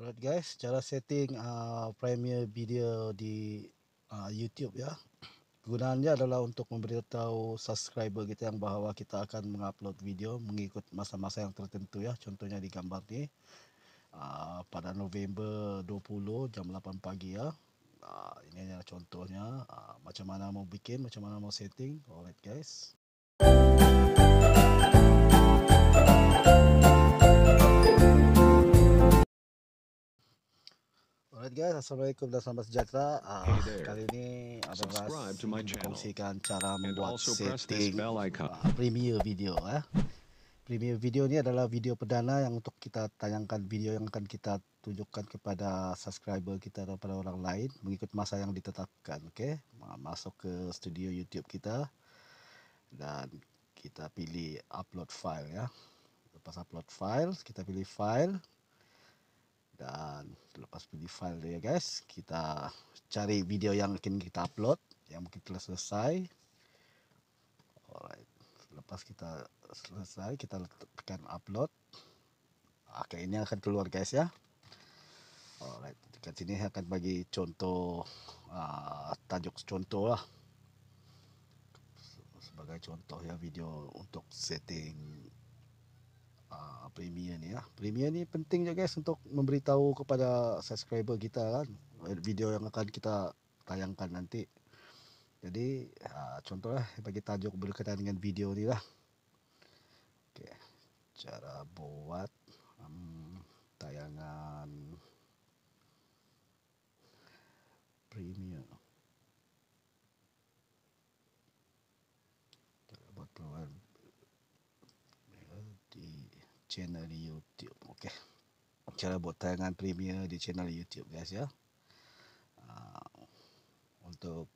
Alright guys, cara setting uh, Premiere video di uh, YouTube ya. Gunanya adalah untuk memberitahu subscriber kita yang bahawa kita akan mengupload video mengikut masa-masa yang tertentu ya. Contohnya di gambar ni uh, pada November 20 jam 8 pagi ya. Uh, ini adalah contohnya uh, macam mana mau bikin, macam mana mau setting. Alright guys. sahabat guys. Assalamualaikum dan selamat sejahtera. Uh, hey kali ini adalah mengkongsikan cara membuat setting uh, ah, premier video. Eh. Ya. Premier video ini adalah video perdana yang untuk kita tayangkan video yang akan kita tunjukkan kepada subscriber kita dan kepada orang lain mengikut masa yang ditetapkan. Okay? Masuk ke studio YouTube kita dan kita pilih upload file ya. Lepas upload file, kita pilih file dan selepas pergi file dia guys kita cari video yang kini kita upload yang mungkin telah selesai alright selepas kita selesai kita tekan upload ok ini akan keluar guys ya alright dekat sini saya akan bagi contoh uh, tajuk contoh lah sebagai contoh ya video untuk setting Ah, premier ni lah. Premier ni penting je guys untuk memberitahu kepada subscriber kita kan video yang akan kita tayangkan nanti. Jadi ah, contohlah bagi tajuk berkaitan dengan video ni lah. Okay. Cara buat um, tayangan channel YouTube. Okey. Cara buat tayangan premier di channel YouTube guys ya. Uh, untuk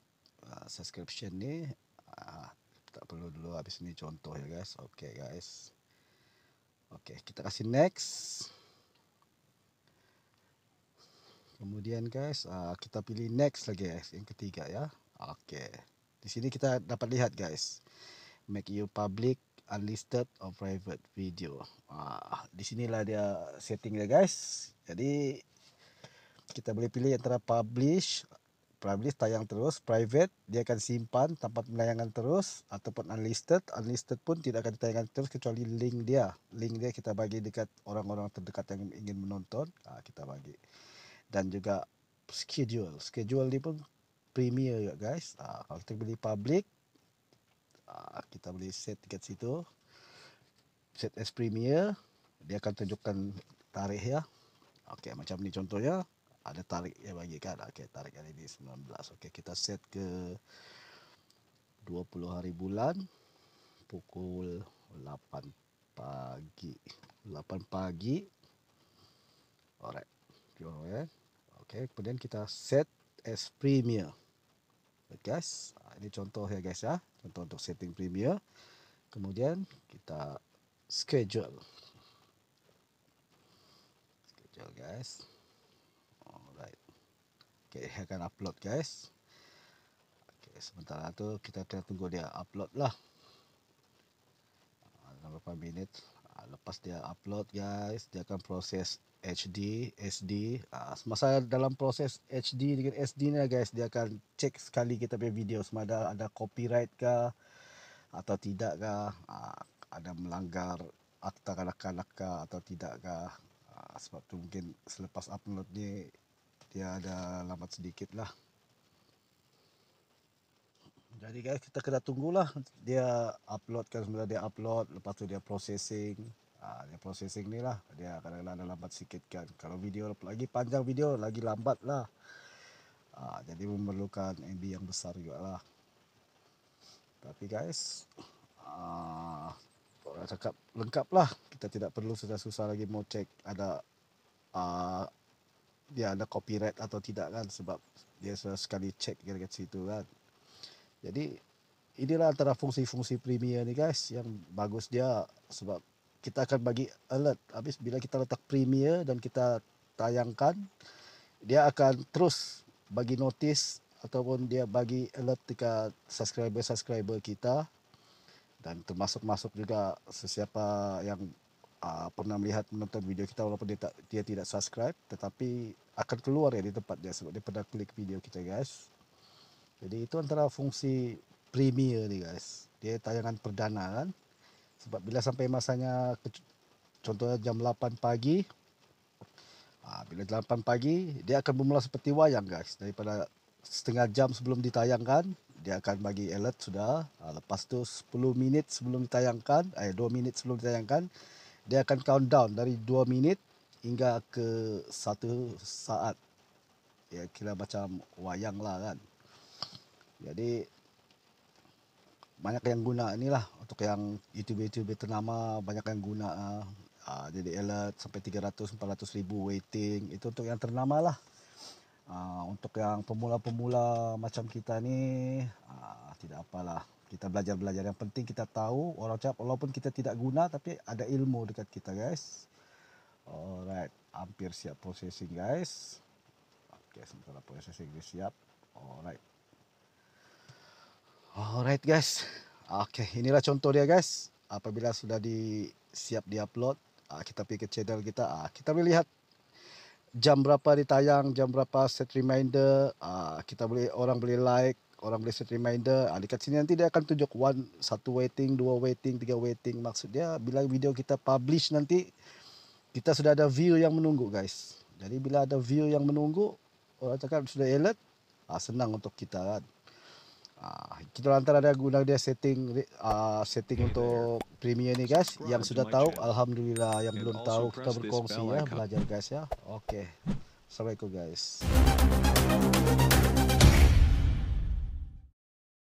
uh, subscription ni uh, tak perlu dulu habis ni contoh ya guys. Okey guys. Okey, kita kasih next. Kemudian guys, uh, kita pilih next lagi guys, yang ketiga ya. Okey. Di sini kita dapat lihat guys. Make you public unlisted or private video. Ah, di sinilah dia setting dia guys. Jadi kita boleh pilih antara publish, publish tayang terus, private dia akan simpan tempat penayangan terus ataupun unlisted. Unlisted pun tidak akan ditayangkan terus kecuali link dia. Link dia kita bagi dekat orang-orang terdekat yang ingin menonton. Ah, kita bagi. Dan juga schedule. Schedule ni pun premier juga guys. Ah, kalau kita pilih public Ah, kita boleh set tiket situ set as premier dia akan tunjukkan tarikh ya okey macam ni contohnya ada tarikh yang bagi kan okey tarikh hari ni 19 okey kita set ke 20 hari bulan pukul 8 pagi 8 pagi alright jom ya okey kemudian kita set as premier guys ah, ini contoh ya guys ya contoh untuk setting premier kemudian kita schedule schedule guys alright okay, okey akan upload guys Okay, sementara tu kita tunggu dia upload lah dalam berapa minit Ah, lepas dia upload guys dia akan proses HD SD ah, semasa dalam proses HD dengan SD ni lah, guys dia akan cek sekali kita punya video sama ada ada copyright ke atau tidak ke ah, ada melanggar akta kanak-kanak ke atau tidak ke sebab tu mungkin selepas upload ni dia ada lambat sedikit lah jadi guys, kita kena tunggulah dia uploadkan sebenarnya dia upload, lepas tu dia processing. Ah, dia processing ni lah. Dia kadang-kadang ada lambat sikit kan. Kalau video lagi panjang video, lagi lambat lah. Ah, jadi memerlukan MB yang besar juga lah. Tapi guys, ah, orang cakap lengkap lah. Kita tidak perlu susah-susah lagi mau cek ada ah, dia ada copyright atau tidak kan. Sebab dia sudah sekali cek kira-kira situ kan. Jadi inilah antara fungsi-fungsi premier ni guys yang bagus dia sebab kita akan bagi alert habis bila kita letak premier dan kita tayangkan dia akan terus bagi notis ataupun dia bagi alert dekat subscriber-subscriber kita dan termasuk-masuk juga sesiapa yang uh, pernah melihat menonton video kita walaupun dia, tak, dia tidak subscribe tetapi akan keluar ya di tempat dia sebab dia pernah klik video kita guys. Jadi itu antara fungsi premier ni guys. Dia tayangan perdana kan. Sebab bila sampai masanya contohnya jam 8 pagi. Ha, bila 8 pagi dia akan bermula seperti wayang guys. Daripada setengah jam sebelum ditayangkan dia akan bagi alert sudah. Ha, lepas tu 10 minit sebelum ditayangkan, eh 2 minit sebelum ditayangkan dia akan countdown dari 2 minit hingga ke 1 saat. Ya kira macam wayang lah kan. jadi banyak yang guna inilah untuk yang YouTube YouTube ternama banyak yang guna uh, jadi alert sampai 300 400 ribu waiting itu untuk yang ternama lah uh, untuk yang pemula-pemula macam kita ni uh, tidak apalah kita belajar-belajar yang penting kita tahu orang cakap walaupun kita tidak guna tapi ada ilmu dekat kita guys alright hampir siap processing guys okay sementara processing dia siap alright Alright guys. Okay, inilah contoh dia guys. Apabila sudah di siap diupload, ah, kita pergi ke channel kita. Ah, kita boleh lihat jam berapa ditayang, jam berapa set reminder. Ah, kita boleh orang boleh like, orang boleh set reminder. Dekat sini nanti dia akan tunjuk one satu waiting, dua waiting, tiga waiting. Maksud dia bila video kita publish nanti kita sudah ada view yang menunggu guys. Jadi bila ada view yang menunggu, orang cakap sudah alert, senang untuk kita kan. Ah, kita antara ada guna dia setting uh, setting hey untuk there. Ya. premier ni guys Subscribe yang sudah tahu channel. alhamdulillah yang And belum tahu kita berkongsi ya belajar guys ya okey assalamualaikum guys